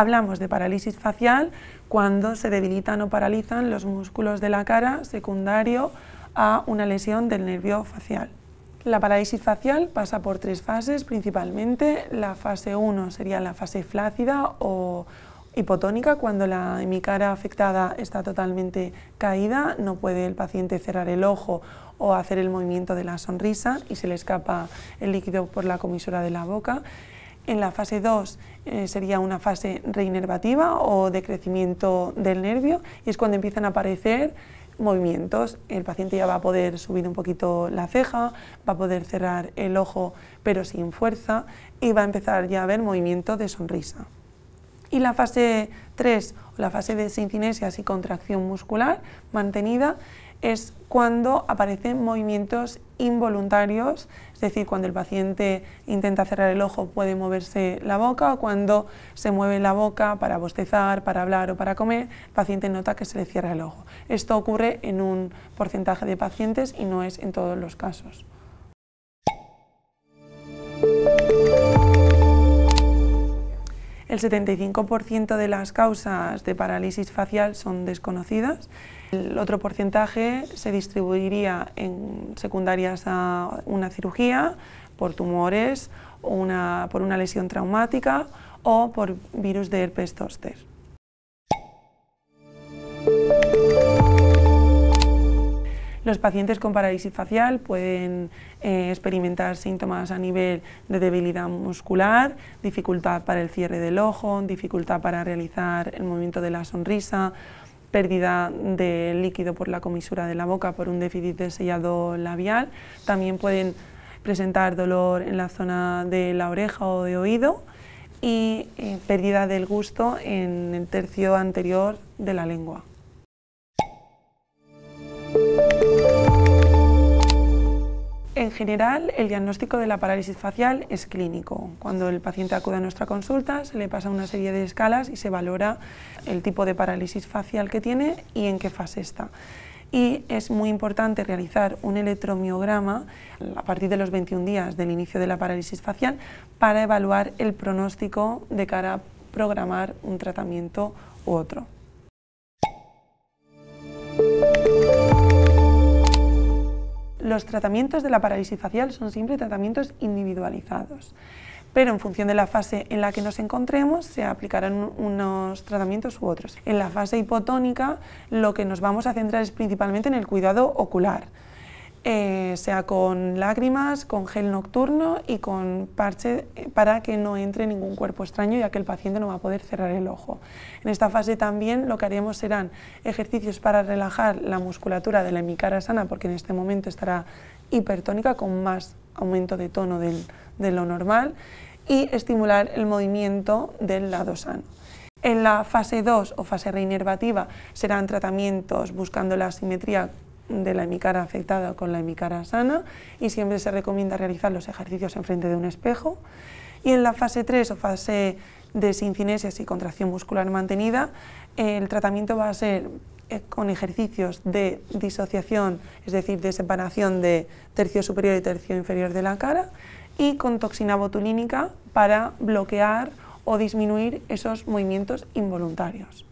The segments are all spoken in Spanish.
Hablamos de parálisis facial cuando se debilitan o paralizan los músculos de la cara secundario a una lesión del nervio facial. La parálisis facial pasa por tres fases principalmente. La fase 1 sería la fase flácida o hipotónica, cuando la hemicara afectada está totalmente caída, no puede el paciente cerrar el ojo o hacer el movimiento de la sonrisa y se le escapa el líquido por la comisura de la boca. En la fase 2 eh, sería una fase reinervativa o de crecimiento del nervio y es cuando empiezan a aparecer movimientos. El paciente ya va a poder subir un poquito la ceja, va a poder cerrar el ojo pero sin fuerza y va a empezar ya a ver movimiento de sonrisa. Y la fase 3 la fase de sincinesias y contracción muscular mantenida es cuando aparecen movimientos involuntarios, es decir, cuando el paciente intenta cerrar el ojo puede moverse la boca o cuando se mueve la boca para bostezar, para hablar o para comer, el paciente nota que se le cierra el ojo. Esto ocurre en un porcentaje de pacientes y no es en todos los casos. El 75% de las causas de parálisis facial son desconocidas. El otro porcentaje se distribuiría en secundarias a una cirugía, por tumores, por una lesión traumática o por virus de herpes toster. Los pacientes con parálisis facial pueden eh, experimentar síntomas a nivel de debilidad muscular, dificultad para el cierre del ojo, dificultad para realizar el movimiento de la sonrisa, pérdida de líquido por la comisura de la boca por un déficit de sellado labial. También pueden presentar dolor en la zona de la oreja o de oído y eh, pérdida del gusto en el tercio anterior de la lengua. en general, el diagnóstico de la parálisis facial es clínico. Cuando el paciente acude a nuestra consulta, se le pasa una serie de escalas y se valora el tipo de parálisis facial que tiene y en qué fase está. Y es muy importante realizar un electromiograma a partir de los 21 días del inicio de la parálisis facial para evaluar el pronóstico de cara a programar un tratamiento u otro. los tratamientos de la parálisis facial son siempre tratamientos individualizados, pero en función de la fase en la que nos encontremos se aplicarán unos tratamientos u otros. En la fase hipotónica lo que nos vamos a centrar es principalmente en el cuidado ocular, eh, sea con lágrimas, con gel nocturno y con parche eh, para que no entre ningún cuerpo extraño ya que el paciente no va a poder cerrar el ojo. En esta fase también lo que haremos serán ejercicios para relajar la musculatura de la hemicara sana porque en este momento estará hipertónica con más aumento de tono de lo normal y estimular el movimiento del lado sano. En la fase 2 o fase reinervativa serán tratamientos buscando la simetría de la hemicara afectada con la hemicara sana y siempre se recomienda realizar los ejercicios en frente de un espejo. Y en la fase 3 o fase de sincinesias y contracción muscular mantenida, el tratamiento va a ser eh, con ejercicios de disociación, es decir, de separación de tercio superior y tercio inferior de la cara, y con toxina botulínica para bloquear o disminuir esos movimientos involuntarios.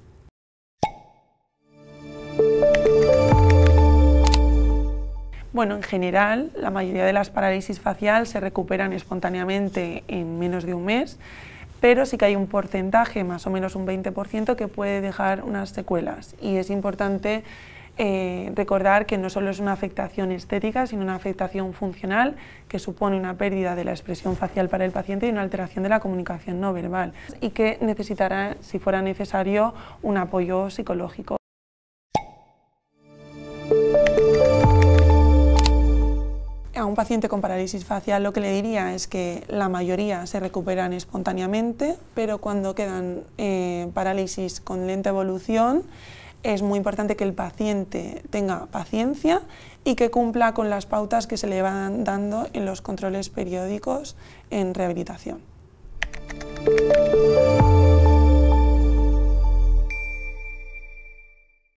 Bueno, en general, la mayoría de las parálisis facial se recuperan espontáneamente en menos de un mes, pero sí que hay un porcentaje, más o menos un 20%, que puede dejar unas secuelas. Y es importante eh, recordar que no solo es una afectación estética, sino una afectación funcional que supone una pérdida de la expresión facial para el paciente y una alteración de la comunicación no verbal y que necesitará, si fuera necesario, un apoyo psicológico. paciente con parálisis facial lo que le diría es que la mayoría se recuperan espontáneamente, pero cuando quedan eh, parálisis con lenta evolución es muy importante que el paciente tenga paciencia y que cumpla con las pautas que se le van dando en los controles periódicos en rehabilitación.